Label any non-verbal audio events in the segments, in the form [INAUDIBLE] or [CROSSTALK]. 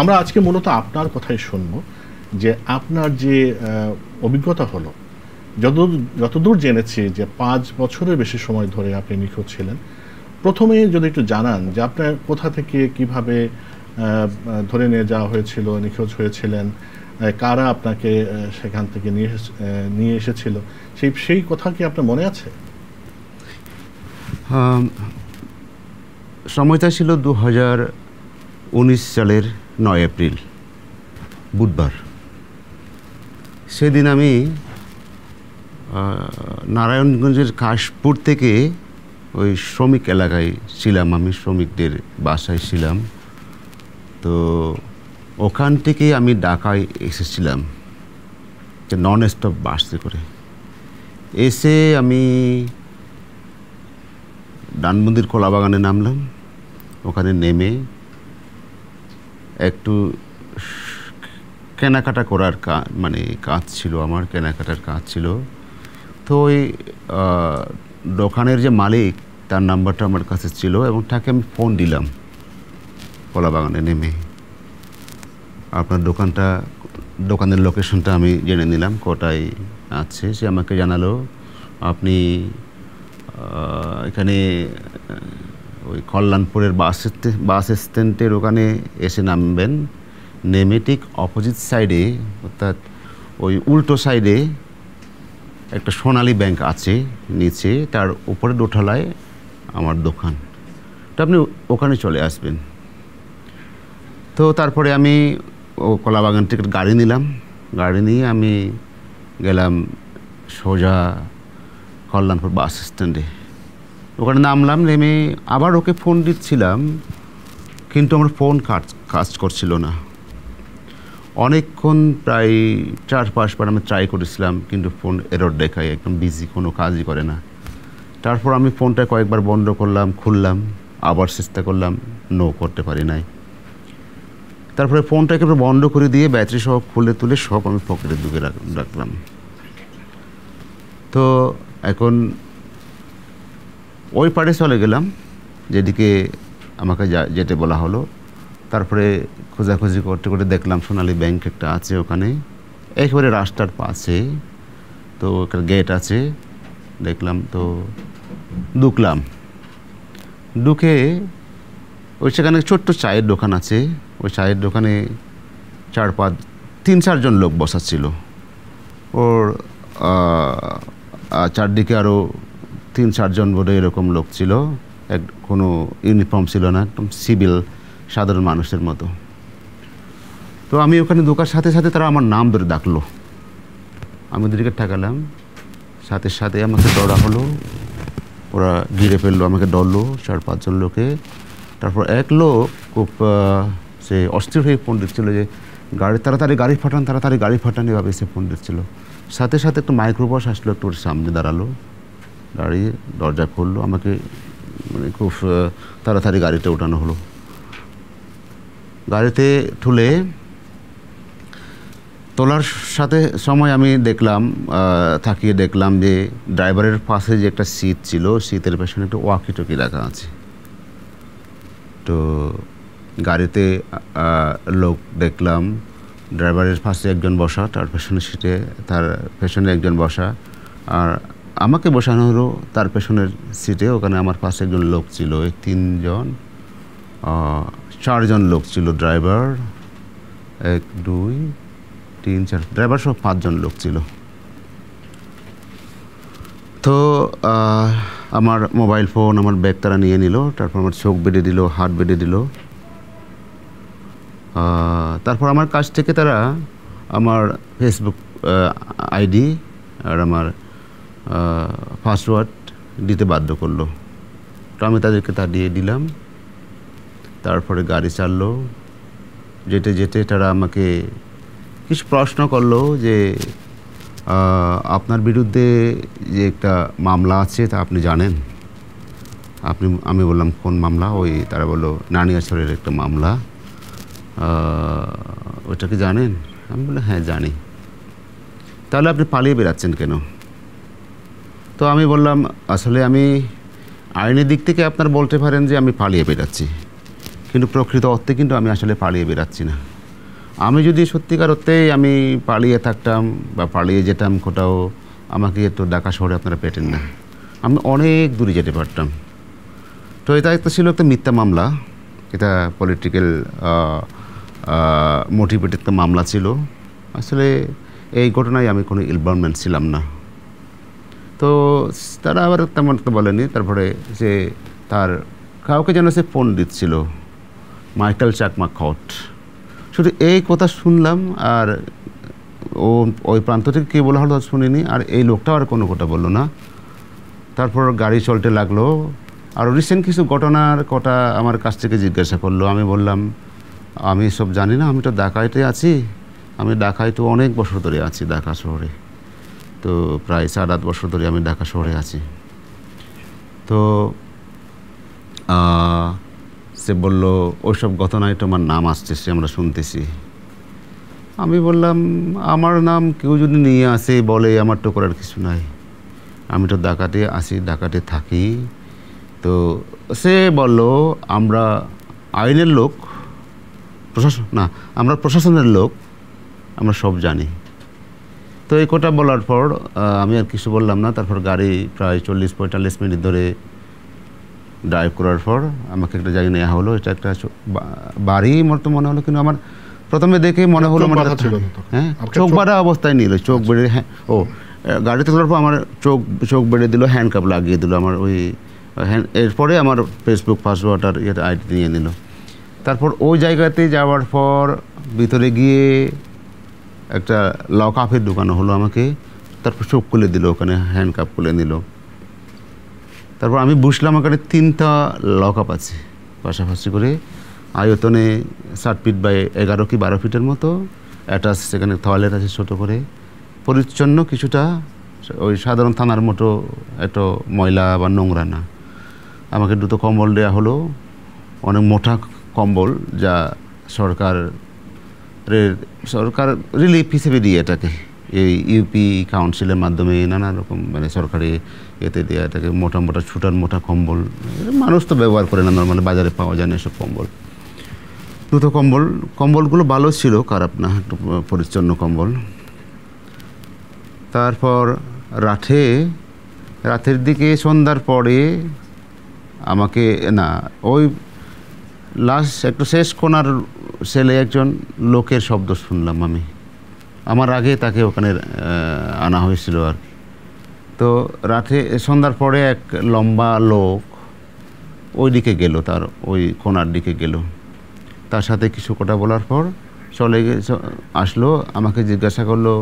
আমরা আজকে মূলত আপনার কথাই শুনব যে আপনার যে অভিজ্ঞতা হলো যতদূর যতদূর জেনেছি যে পাঁচ বছরের বেশি সময় ধরে আপনি নিখোঁজ ছিলেন প্রথমে যদি একটু জানান যে আপনার কোথা থেকে কিভাবে ধরে নিয়ে যাওয়া হয়েছিল নিখোঁজ হয়েছিলেন কারা আপনাকে সেখান থেকে নিয়ে নিয়ে এসেছিল সেই সেই কথা কি আপনার মনে আছে সময়টা ছিল দু হাজার উনিশ সালের নয় এপ্রিল বুধবার সেদিন আমি নারায়ণগঞ্জের কাশপুর থেকে ওই শ্রমিক এলাকায় ছিলাম আমি শ্রমিকদের বাসায় ছিলাম তো ওখান থেকে আমি ঢাকায় এসেছিলাম নন স্টপ বাসতে করে এসে আমি ডানমন্দির কলা বাগানে নামলাম ওখানে নেমে একটু কেনাকাটা করার মানে কাজ ছিল আমার কেনাকাটার কাজ ছিল তো ওই দোকানের যে মালিক তার নাম্বারটা আমার কাছে ছিল এবং তাকে আমি ফোন দিলাম কলা বাগানে নেমে আপনার দোকানটা দোকানের লোকেশনটা আমি জেনে নিলাম কটায় আছে সে আমাকে জানালো আপনি এখানে ওই কল্যাণপুরের বাস বাস স্ট্যান্ডের ওখানে এসে নামবেন নেমে ঠিক অপোজিট সাইডে অর্থাৎ ওই উল্টো সাইডে একটা সোনালী ব্যাংক আছে নিচে তার উপরে দোঠালায় আমার দোকান তো আপনি ওখানে চলে আসবেন তো তারপরে আমি ও কলাবাগান থেকে গাড়ি নিলাম গাড়ি নিয়ে আমি গেলাম সোজা কল্যাণপুর বাস স্ট্যান্ডে ওখানে নামলাম নেমে আবার ওকে ফোন দিচ্ছিলাম কিন্তু আমার ফোন কাজ কাজ করছিল না অনেকক্ষণ প্রায় চার পাঁচবার আমি ট্রাই করেছিলাম কিন্তু ফোন এরর দেখায় একদম বিজি কোনো কাজই করে না তারপর আমি ফোনটা কয়েকবার বন্ধ করলাম খুললাম আবার চেষ্টা করলাম নো করতে পারি নাই তারপরে ফোনটাকে বন্ধ করে দিয়ে ব্যাটারি সব খুলে তুলে সব আমি পকেটে ঢুকে রাখলাম তো এখন ওই পাড়ে চলে গেলাম যেদিকে আমাকে যেতে বলা হলো তারপরে খোঁজাখুঁজি করতে করতে দেখলাম সোনালী ব্যাংক একটা আছে ওখানে একেবারে রাস্তার পাশে তো একটা গেট আছে দেখলাম তো ঢুকলাম ঢুকে ওই সেখানে ছোট্ট চায়ের দোকান আছে ওই চায়ের দোকানে চার পাঁচ তিন চারজন লোক বসাচ্ছিল ওর চারদিকে আরও তিন চারজন বোধ এরকম লোক ছিল এক কোনো ইউনিফর্ম ছিল না একদম সিভিল সাধারণ মানুষের মতো তো আমি ওখানে ঢোকার সাথে সাথে তারা আমার নাম ধরে ডাকলো আমি ওদেরকে ঠেকালাম সাথে সাথে আমাকে দৌড়া হলো ওরা ঘিরে ফেললো আমাকে ডরলো চার পাঁচজন লোকে তারপর এক লোক খুব সে অস্থির হয়ে ফোন দিচ্ছিলো যে গাড়ি তাড়াতাড়ি গাড়ি ফাটান তাড়াতাড়ি গাড়ি ফাটান এভাবে সে ফোন দিচ্ছিলো সাথে সাথে একটু মাইক্রোবাস আসলো একটু ওর সামনে দাঁড়ালো দাঁড়িয়ে দরজা খুললো আমাকে মানে খুব তাড়াতাড়ি গাড়িতে ওঠানো হলো গাড়িতে তুলে তোলার সাথে সময় আমি দেখলাম থাকিয়ে দেখলাম যে ড্রাইভারের পাশে যে একটা সিট ছিল সিটের পেছনে একটা ওয়াকি টকি রাখা আছে তো গাড়িতে লোক দেখলাম ড্রাইভারের পাশে একজন বসা তার পেছনে সিটে তার পেছনে একজন বসা আর আমাকে বসানো হলো তার পেছনের সিটে ওখানে আমার পাশে একজন লোক ছিল ওই তিনজন চারজন লোক ছিল ড্রাইভার এক দুই তিন চার ড্রাইভার সহ পাঁচজন লোক ছিল তো আমার মোবাইল ফোন আমার ব্যাগ তারা নিয়ে নিল তারপর আমার চোখ বেঁধে দিল হাত বেঁধে দিল তারপর আমার কাছ থেকে তারা আমার ফেসবুক আইডি আর আমার পাসওয়ার্ড দিতে বাধ্য করলো তো আমি তাদেরকে তা দিয়ে দিলাম তারপরে গাড়ি চাললো যেতে যেতে তারা আমাকে কিছু প্রশ্ন করলো যে আপনার বিরুদ্ধে যে একটা মামলা আছে তা আপনি জানেন আপনি আমি বললাম কোন মামলা ওই তারা বললো নানিয়াছড়ের একটা মামলা ওইটাকে জানেন আমি বললাম হ্যাঁ জানি তাহলে আপনি পালিয়ে বেড়াচ্ছেন কেন তো আমি বললাম আসলে আমি আইনের দিক থেকে আপনার বলতে পারেন যে আমি পালিয়ে বেড়াচ্ছি কিন্তু প্রকৃত অর্থে কিন্তু আমি আসলে পালিয়ে বেড়াচ্ছি না আমি যদি সত্যিকার অর্থেই আমি পালিয়ে থাকতাম বা পালিয়ে যেতাম কোথাও আমাকে তো ডাকা শহরে আপনারা পেতেন না আমি অনেক দূরে যেতে পারতাম তো এটা একটা ছিল একটা মিথ্যা মামলা এটা পলিটিক্যাল মোটিভেটেড একটা মামলা ছিল আসলে এই ঘটনায় আমি কোনো ইনভলভমেন্ট ছিলাম না তো তারা আবার তেমন বলেনি তারপরে যে তার কাউকে যেন সে ফোন দিচ্ছিল মাইকেল চাকমা খট শুধু এই কথা শুনলাম আর ও ওই প্রান্ত থেকে কে বলা হলো শুনিনি আর এই লোকটাও আর কোনো কথা বললো না তারপর গাড়ি চলতে লাগলো আর রিসেন্ট কিছু ঘটনার কথা আমার কাছ থেকে জিজ্ঞাসা করলো আমি বললাম আমি সব জানি না আমি তো ঢাকাইতে আছি আমি ঢাকায় তো অনেক বছর ধরে আছি ঢাকা শহরে তো প্রায় সাত আট বছর ধরে আমি ঢাকা শহরে আছি তো সে বলল ওইসব ঘটনায় তোমার নাম আসছে সে আমরা শুনতেছি আমি বললাম আমার নাম কেউ যদি নিয়ে আসে বলে আমার তো করার কিছু নাই আমি তো ডাকাতে আসি ডাকাতে থাকি তো সে বলল আমরা আইনের লোক প্রশাসন না আমরা প্রশাসনের লোক আমরা সব জানি তো এই কথা বলার পর আমি আর কিছু বললাম না তারপর গাড়ি প্রায় চল্লিশ পঁয়তাল্লিশ মিনিট ধরে ড্রাইভ করার পর আমাকে একটা জায়গায় নেওয়া হলো এটা একটা বাড়ি মতো মনে হলো কিন্তু আমার প্রথমে দেখে মনে হলো আমার হ্যাঁ চোখ বাড়া অবস্থায় নিল চোখ বেড়ে হ্যাঁ ও গাড়িতে তোলার পর আমার চোখ চোখ বেড়ে দিল হ্যান্ডকাপ লাগিয়ে দিল আমার ওই হ্যান্ড এরপরে আমার ফেসবুক পাসওয়ার্ড আর ইয়ের আইডি নিয়ে নিল তারপর ওই জায়গাতে যাওয়ার পর ভিতরে গিয়ে একটা লাউ কাফের হলো আমাকে তারপর চোখ খুলে দিল ওখানে হ্যান্ড কাপ খুলে নিল তারপর আমি বুঝলাম ওখানে তিনটা লকআপ আছে পাশাপাশি করে আয়তনে ষাট ফিট বাই এগারো কি বারো ফিটের মতো অ্যাটাচ সেখানে টয়লেট আছে ছোটো করে পরিচ্ছন্ন কিছুটা ওই সাধারণ থানার মতো একটা ময়লা বা নোংরা না আমাকে দুটো কম্বল দেওয়া হলো অনেক মোটা কম্বল যা সরকার আপনার সরকার রিলিফ হিসেবে দিয়ে এটাকে এই ইউপি কাউন্সিলের মাধ্যমে নানা রকম মানে সরকারি এতে দেওয়া এটাকে মোটা মোটা ছুটার মোটা কম্বল মানুষ তো ব্যবহার করে না নর্মালি বাজারে পাওয়া যায় না এসব কম্বল দুটো কম্বল কম্বলগুলো ভালো ছিল খারাপ না একটু পরিচ্ছন্ন কম্বল তারপর রাঠে রাতের দিকে সন্ধ্যার পরে আমাকে না ওই লাস্ট একটু শেষ কোনার ছেলে একজন লোকের শব্দ শুনলাম আমি আমার আগে তাকে ওখানে আনা হয়েছিল আর কি তো রাতে সন্ধ্যার পরে এক লম্বা লোক ওই দিকে গেল তার ওই কোনার দিকে গেল তার সাথে কিছু কথা বলার পর চলে গেছে আসলো আমাকে জিজ্ঞাসা করলো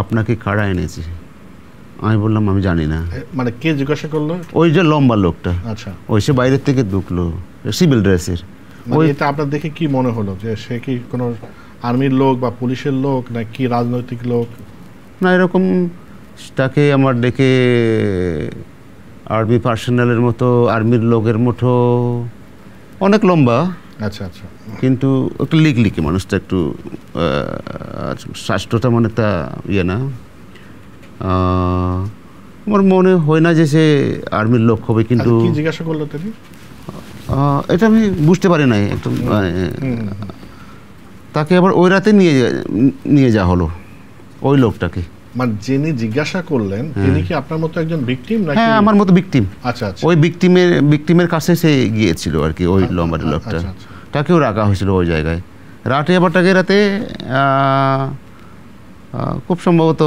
আপনাকে কারা এনেছে আমি বললাম আমি জানি না মানে কে জিজ্ঞাসা করলো ওই যে লম্বা লোকটা আচ্ছা ওই সে বাইরের থেকে ঢুকলো সিভিল ড্রেসের মানে এটা আপনার দেখে কি মনে হলো যে সে কি কোনো আর্মির লোক বা পুলিশের লোক না কি রাজনৈতিক লোক না এরকম তাকে আমার দেখে আর্মি পার্সোনালের মতো আর্মির লোকের মতো অনেক লম্বা আচ্ছা আচ্ছা কিন্তু একটু লিক লিখে মানুষটা একটু স্বাস্থ্যটা মানে তা ইয়ে না আমার মনে হয় না যে সে আর্মির লোক হবে আচ্ছা, কিন্তু জিজ্ঞাসা করলো তুমি এটা আমি বুঝতে পারি নাই একটু মানে, তাকে আবার ওই রাতে নিয়ে নিয়ে যাওয়া হলো ওই লোকটাকে মানে যিনি জিজ্ঞাসা করলেন হ্যাঁ। তিনি কি আপনার মতো একজন ভিকটিম নাকি হ্যাঁ আমার মতো ভিকটিম আচ্ছা আচ্ছা ওই ভিকটিমের ভিকটিমের কাছে সে গিয়েছিল আর কি ওই আচ্ছা, লম্বাটি আচ্ছা, লোকটা আচ্ছা, তাকেও রাখা হয়েছিল ওই জায়গায় রাতে আবার তাকে রাতে খুব সম্ভবত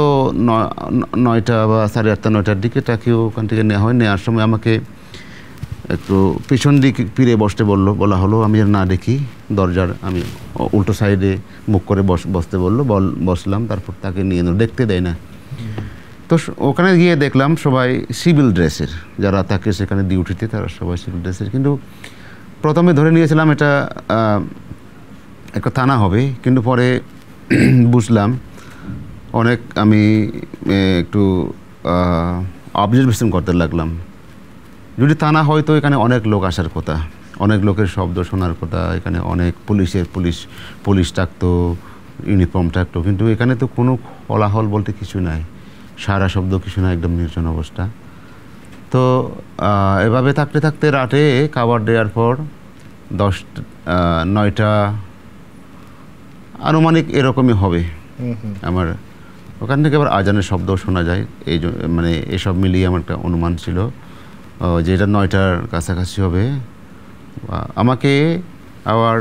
নয়টা বা সাড়ে আটটা নয়টার দিকে তাকেও ওখান থেকে নেওয়া হয় নেওয়ার সময় আমাকে একটু পিছন দিক ফিরে বসতে বললো বলা হলো আমি আর না দেখি দরজার আমি উল্টো সাইডে মুখ করে বস বসতে বললো বল বসলাম তারপর তাকে নিয়ে নিল দেখতে দেয় না তো ওখানে গিয়ে দেখলাম সবাই সিভিল ড্রেসের যারা থাকে সেখানে ডিউটিতে তারা সবাই সিভিল ড্রেসের কিন্তু প্রথমে ধরে নিয়েছিলাম এটা একটা থানা হবে কিন্তু পরে [CLEARS THROAT] বুঝলাম অনেক আমি একটু অবজারভেশন করতে লাগলাম যদি তা না হয় তো এখানে অনেক লোক আসার কথা অনেক লোকের শব্দ শোনার কথা এখানে অনেক পুলিশের পুলিশ পুলিশ থাকতো ইউনিফর্ম থাকতো কিন্তু এখানে তো কোনো কলাহল বলতে কিছু নাই সারা শব্দ কিছু না একদম নির্জন অবস্থা তো এভাবে থাকতে থাকতে রাতে খাবার দেওয়ার পর দশ নয়টা আনুমানিক এরকমই হবে আমার ওখান থেকে আবার আজানের শব্দ শোনা যায় এই মানে এসব মিলিয়ে আমার একটা অনুমান ছিল যেটা নয়টার কাছাকাছি হবে আমাকে আবার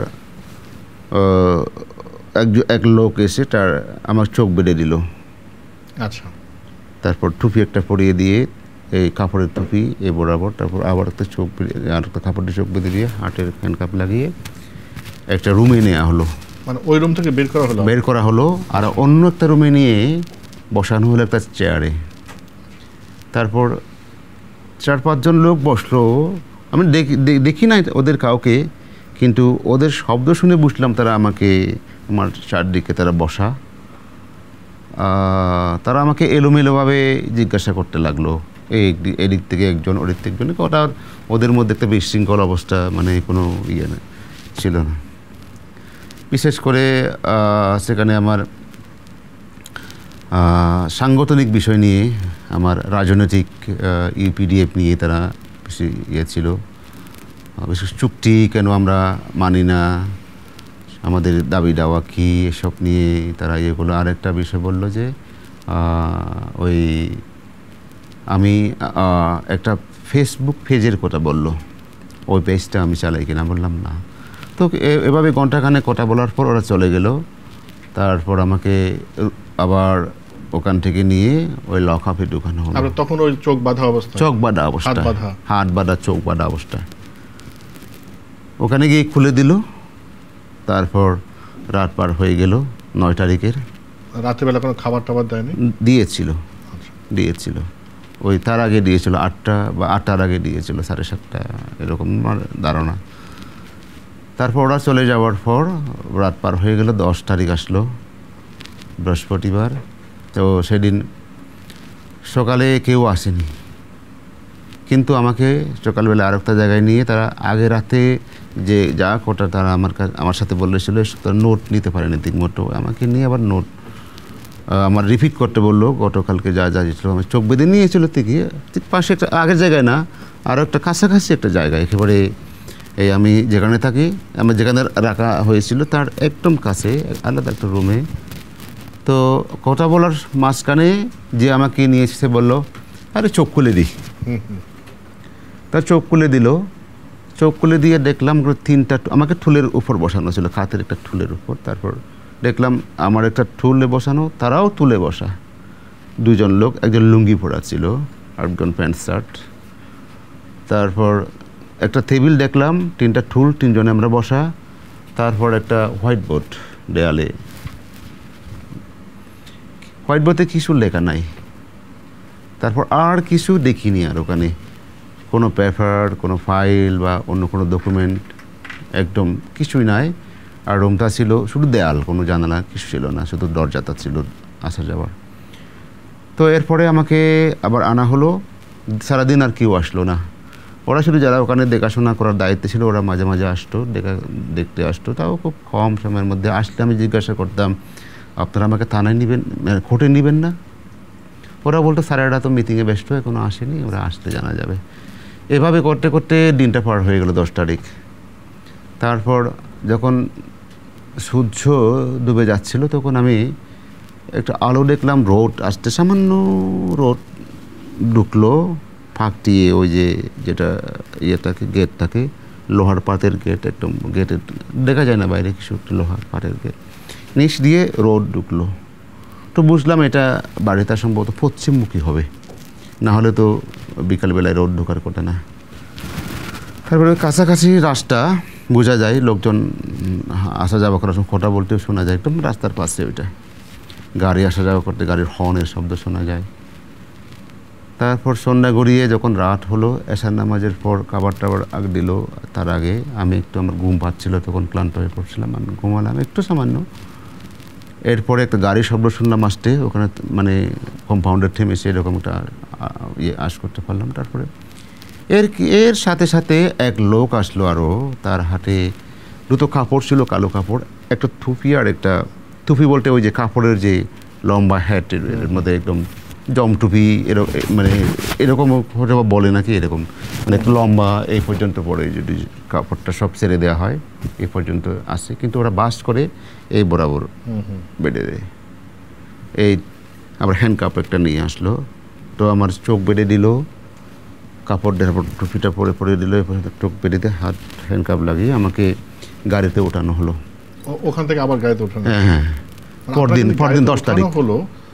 এক এক লোক এসে তার আমার চোখ বেঁধে দিল আচ্ছা তারপর টুপি একটা পরিয়ে দিয়ে এই কাপড়ের টুপি এ বরাবর তারপর আবার একটা চোখ আর একটা কাপড়ের চোখ বেঁধে দিয়ে হাটের হ্যান্ডকাপ লাগিয়ে একটা রুমে নেওয়া হলো মানে ওই রুম থেকে বের করা হলো বের করা হলো আর অন্য একটা রুমে নিয়ে বসানো হলো একটা চেয়ারে তারপর চার পাঁচজন লোক বসলো আমি দেখি নাই ওদের কাউকে কিন্তু ওদের শব্দ শুনে বুঝলাম তারা আমাকে আমার চারদিকে তারা বসা তারা আমাকে এলোমেলোভাবে জিজ্ঞাসা করতে লাগলো এই এদিক থেকে একজন ওদিক থেকে একজন ওটা ওদের মধ্যে একটা বিশৃঙ্খল অবস্থা মানে কোনো ইয়ে না ছিল না বিশেষ করে সেখানে আমার সাংগঠনিক বিষয় নিয়ে আমার রাজনৈতিক ইউপিডিএফ নিয়ে তারা বেশি ইয়ে ছিল বিশেষ চুক্তি কেন আমরা মানি না আমাদের দাবি দাওয়া কী এসব নিয়ে তারা ইয়ে করলো আরেকটা বিষয় বলল যে ওই আমি একটা ফেসবুক পেজের কথা বলল ওই পেজটা আমি চালাই কিনা বললাম না তো এভাবে ঘন্টাখানে কথা বলার পর ওরা চলে গেল তারপর আমাকে আবার ওখান থেকে নিয়ে ওই লকআপে ঢুকানো হলো তখন ওই চোখ বাঁধা অবস্থা চোখ বাঁধা অবস্থা হাত বাঁধা চোখ বাঁধা অবস্থা ওখানে গিয়ে খুলে দিল তারপর রাত পার হয়ে গেল নয় তারিখের রাত্রেবেলা কোনো খাবার টাবার দেয়নি দিয়েছিল আচ্ছা। দিয়েছিল ওই তার আগে দিয়েছিল আটটা বা আটটার আগে দিয়েছিল সাড়ে সাতটা এরকম আমার ধারণা তারপর ওরা চলে যাওয়ার পর রাত পার হয়ে গেল দশ তারিখ আসলো বৃহস্পতিবার তো সেদিন সকালে কেউ আসেনি কিন্তু আমাকে সকালবেলা আর একটা জায়গায় নিয়ে তারা আগে রাতে যে যা কটা তারা আমার কাছে আমার সাথে বলেছিল তারা নোট নিতে পারেনি ঠিকমতো আমাকে নিয়ে আবার নোট আমার রিপিট করতে বললো গতকালকে যা যা ছিল আমি চোখ বেঁধে নিয়েছিল ঠিকই ঠিক পাশে একটা আগের জায়গায় না আরও একটা কাছাকাছি একটা জায়গা একেবারে এই আমি যেখানে থাকি আমার যেখানে রাখা হয়েছিল তার একদম কাছে আলাদা একটা রুমে তো কথা বলার মাঝখানে যে আমাকে নিয়ে এসেছে বলল আরে চোখ খুলে দিই তা চোখ খুলে দিল চোখ খুলে দিয়ে দেখলাম তিনটা আমাকে ঠুলের উপর বসানো ছিল খাতের একটা ঠুলের উপর তারপর দেখলাম আমার একটা ঠুলে বসানো তারাও তুলে বসা দুজন লোক একজন লুঙ্গি পরা ছিল আরেকজন প্যান্ট শার্ট তারপর একটা টেবিল দেখলাম তিনটা ঠুল তিনজনে আমরা বসা তারপর একটা হোয়াইট বোর্ড দেয়ালে হোয়াইট বোর্ডে কিছু লেখা নাই তারপর আর কিছু দেখিনি আর ওখানে কোনো পেপার কোনো ফাইল বা অন্য কোনো ডকুমেন্ট একদম কিছুই নাই আর রুমটা ছিল শুধু দেয়াল কোনো জানালা কিছু ছিল না শুধু দরজাটা ছিল আসা যাওয়ার তো এরপরে আমাকে আবার আনা হলো সারাদিন আর কেউ আসলো না ওরা শুধু যারা ওখানে দেখাশোনা করার দায়িত্বে ছিল ওরা মাঝে মাঝে আসতো দেখা দেখতে আসতো তাও খুব কম সময়ের মধ্যে আসলে আমি জিজ্ঞাসা করতাম আপনারা আমাকে থানায় নেবেন কোর্টে নেবেন না ওরা বলতো স্যারেরা তো মিটিংয়ে ব্যস্ত এখনও আসেনি ওরা আসতে জানা যাবে এভাবে করতে করতে দিনটা পার হয়ে গেল দশ তারিখ তারপর যখন সূর্য ডুবে যাচ্ছিল তখন আমি একটা আলো দেখলাম রোড আসতে সামান্য রোড ঢুকলো ফাঁক দিয়ে ওই যে যেটা ইয়েটাকে থাকে লোহার পাতের গেট একদম গেটের দেখা যায় না বাইরে কিছু একটা লোহার পাতের গেট নিচ দিয়ে রোড ঢুকলো তো বুঝলাম এটা বাড়িতে সম্ভবত পশ্চিমমুখী হবে না হলে তো বিকালবেলায় রোড ঢোকার কথা না তারপরে কাছাকাছি রাস্তা বোঝা যায় লোকজন আসা যাওয়া করার সময় কথা বলতেও শোনা যায় একদম রাস্তার পাশে ওইটা গাড়ি আসা যাওয়া করতে গাড়ির হর্নের শব্দ শোনা যায় তারপর সন্ধ্যা গড়িয়ে যখন রাত হলো এসার নামাজের পর খাবার টাবার আগ দিল তার আগে আমি একটু আমার ঘুম পাচ্ছিল তখন ক্লান্ত হয়ে পড়ছিলাম আমি ঘুমালাম একটু সামান্য এরপরে একটা গাড়ির শব্দ শুনলাম আসতে ওখানে মানে কম্পাউন্ডার এসে এরকম একটা ইয়ে আশ করতে পারলাম তারপরে এর এর সাথে সাথে এক লোক আসলো আরও তার হাতে দুটো কাপড় ছিল কালো কাপড় একটা থুপি আর একটা থুপি বলতে ওই যে কাপড়ের যে লম্বা হ্যাট এর মধ্যে একদম জমটুপি এরকম eh, মানে এরকম হয়তো বলে নাকি এরকম মানে লম্বা এই পর্যন্ত পড়ে যদি কাপড়টা সব ছেড়ে দেওয়া হয় এই পর্যন্ত আসে কিন্তু ওরা বাস করে এই বরাবর বেডে দেয় এই আবার হ্যান্ড কাপ একটা নিয়ে আসলো তো আমার চোখ বেঁধে দিল কাপড় দেওয়ার পর টুপিটা পরে পরে দিল এরপর চোখ বেঁধে দিয়ে হাত হ্যান্ড কাপ লাগিয়ে আমাকে গাড়িতে ওঠানো হলো ওখান থেকে আবার গাড়িতে ওঠানো হ্যাঁ হ্যাঁ মানে পরদিন পরদিন দশ তারিখ হলো